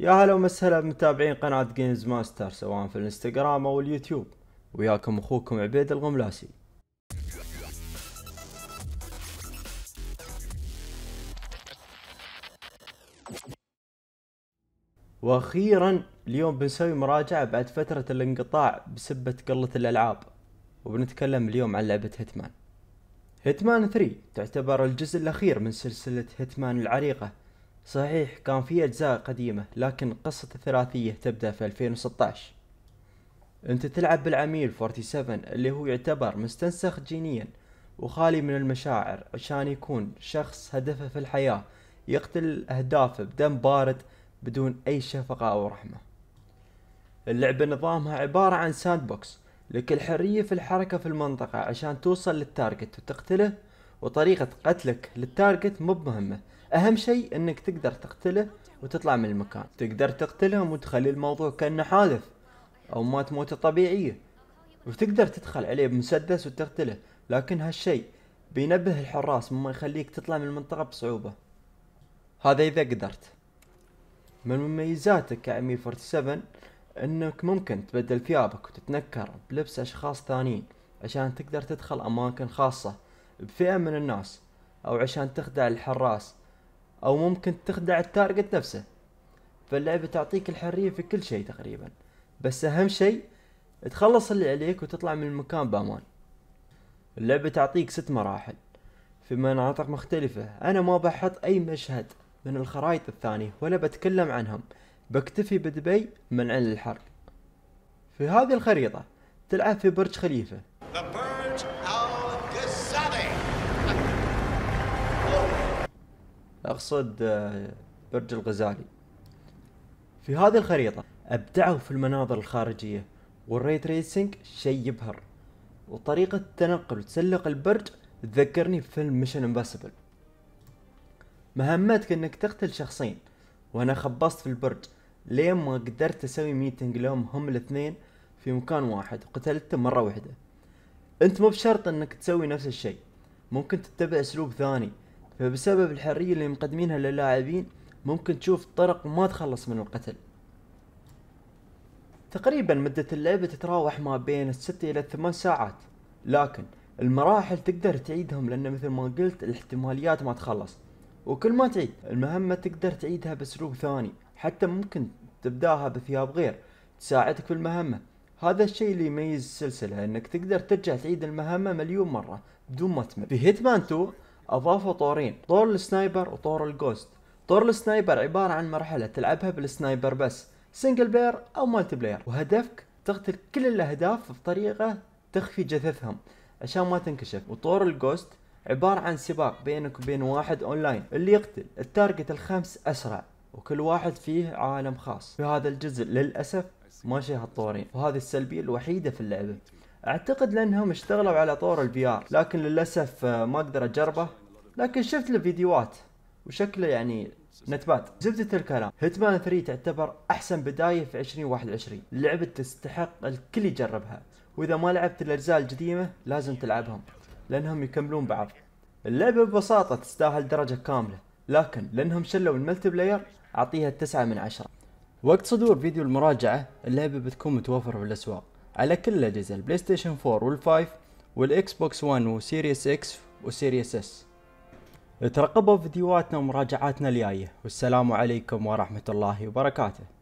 يا هلا ومسهلا بمتابعين قناة جيمز ماستر سواء في الانستغرام او اليوتيوب وياكم اخوكم عبيد الغملاسي واخيرا اليوم بنسوي مراجعة بعد فترة الانقطاع بسبة قلة الالعاب وبنتكلم اليوم عن لعبة هيتمان هيتمان 3 تعتبر الجزء الاخير من سلسلة هيتمان العريقة صحيح كان في أجزاء قديمة لكن قصة الثلاثية تبدأ في 2016 أنت تلعب بالعميل 47 اللي هو يعتبر مستنسخ جينيا وخالي من المشاعر عشان يكون شخص هدفه في الحياة يقتل أهدافه بدم بارد بدون أي شفقة أو رحمة اللعبة نظامها عبارة عن ساند بوكس لك الحرية في الحركة في المنطقة عشان توصل للتارجت وتقتله وطريقة قتلك للتارجت مو مهمة اهم شيء انك تقدر تقتله وتطلع من المكان تقدر تقتلهم وتخلي الموضوع كأنه حادث او مات موتة طبيعية وتقدر تدخل عليه بمسدس وتقتله لكن هالشيء بينبه الحراس مما يخليك تطلع من المنطقة بصعوبة هذا اذا قدرت من مميزاتك كأمير 47 انك ممكن تبدل ثيابك وتتنكر بلبس اشخاص ثانيين عشان تقدر تدخل اماكن خاصة بفئة من الناس او عشان تخدع الحراس او ممكن تخدع التارجت نفسه فاللعبة تعطيك الحرية في كل شيء تقريبا بس اهم شيء تخلص اللي عليك وتطلع من المكان بامان اللعبة تعطيك ست مراحل في مناطق مختلفة انا ما بحط اي مشهد من الخرائط الثانية ولا بتكلم عنهم بكتفي بدبي عن للحرق في هذه الخريطة تلعب في برج خليفة أقصد آه، برج الغزالي في هذه الخريطة أبدعوا في المناظر الخارجية والري تريسنج شيء يبهر وطريقة تنقل وتسلق البرج تذكرني بفيلم ميشن امباسبل مهمتك انك تقتل شخصين وانا خبصت في البرج لين ما قدرت اسوي ميتنج لهم هم الاثنين في مكان واحد وقتلته مرة واحدة انت مو بشرط انك تسوي نفس الشيء ممكن تتبع اسلوب ثاني فبسبب الحريه اللي مقدمينها للاعبين ممكن تشوف طرق ما تخلص من القتل تقريبا مدة اللعبة تتراوح ما بين الست إلى الثمان ساعات لكن المراحل تقدر تعيدهم لأن مثل ما قلت الاحتماليات ما تخلص وكل ما تعيد المهمة تقدر تعيدها بأسلوب ثاني حتى ممكن تبداها بثياب غير تساعدك في المهمة هذا الشيء اللي يميز السلسلة انك تقدر ترجع تعيد المهمة مليون مرة بدون ما تمل في هيتمان 2 أضافوا طورين طور السنايبر وطور الجوست طور السنايبر عبارة عن مرحلة تلعبها بالسنايبر بس سنجل بلاير أو مالتي بلاير وهدفك تقتل كل الأهداف بطريقة تخفي جثثهم عشان ما تنكشف وطور الجوست عبارة عن سباق بينك وبين واحد اونلاين اللي يقتل التارجت الخمس اسرع وكل واحد فيه عالم خاص في هذا الجزء للأسف ما شيء هالطورين وهذه السلبية الوحيدة في اللعبة اعتقد لانهم اشتغلوا على طور الفي ار لكن للاسف آه، ما اقدر اجربه لكن شفت الفيديوهات وشكله يعني نتبات زبدة الكلام هيتمان 3 تعتبر احسن بداية في 2021 لعبة تستحق الكل يجربها واذا ما لعبت الاجزاء القديمة لازم تلعبهم لانهم يكملون بعض اللعبة ببساطة تستاهل درجة كاملة لكن لانهم شلوا الملتي بلاير اعطيها 9 من 10 وقت صدور فيديو المراجعة اللعبة بتكون متوفرة بالاسواق على كل الأجهزة البلاي ستيشن 4 وال5 والإكس بوكس 1 وسيريس إكس وسيريس إس ترقبوا فيديوهاتنا ومراجعاتنا الجاية والسلام عليكم ورحمة الله وبركاته